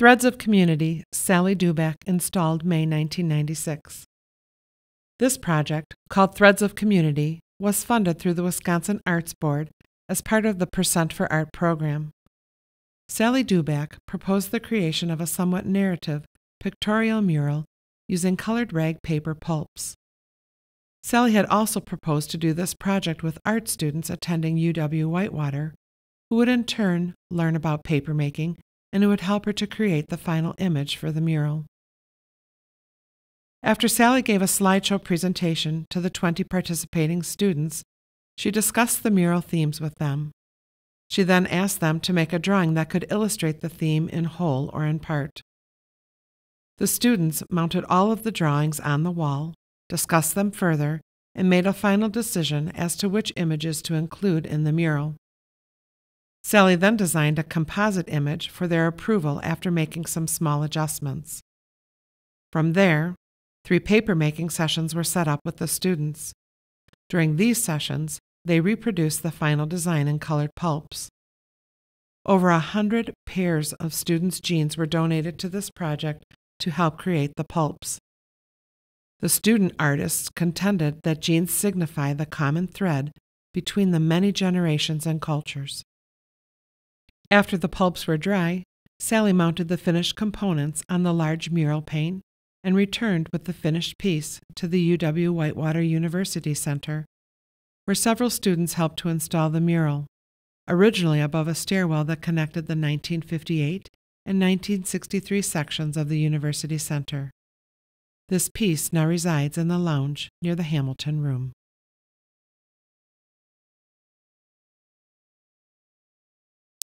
Threads of Community, Sally Duback installed May 1996. This project, called Threads of Community, was funded through the Wisconsin Arts Board as part of the Percent for Art program. Sally Duback proposed the creation of a somewhat narrative pictorial mural using colored rag paper pulps. Sally had also proposed to do this project with art students attending UW Whitewater, who would in turn learn about papermaking and it would help her to create the final image for the mural. After Sally gave a slideshow presentation to the 20 participating students, she discussed the mural themes with them. She then asked them to make a drawing that could illustrate the theme in whole or in part. The students mounted all of the drawings on the wall, discussed them further, and made a final decision as to which images to include in the mural. Sally then designed a composite image for their approval after making some small adjustments. From there, three papermaking sessions were set up with the students. During these sessions, they reproduced the final design in colored pulps. Over a hundred pairs of students' jeans were donated to this project to help create the pulps. The student artists contended that jeans signify the common thread between the many generations and cultures. After the pulps were dry, Sally mounted the finished components on the large mural pane and returned with the finished piece to the UW Whitewater University Center, where several students helped to install the mural, originally above a stairwell that connected the 1958 and 1963 sections of the University Center. This piece now resides in the lounge near the Hamilton Room.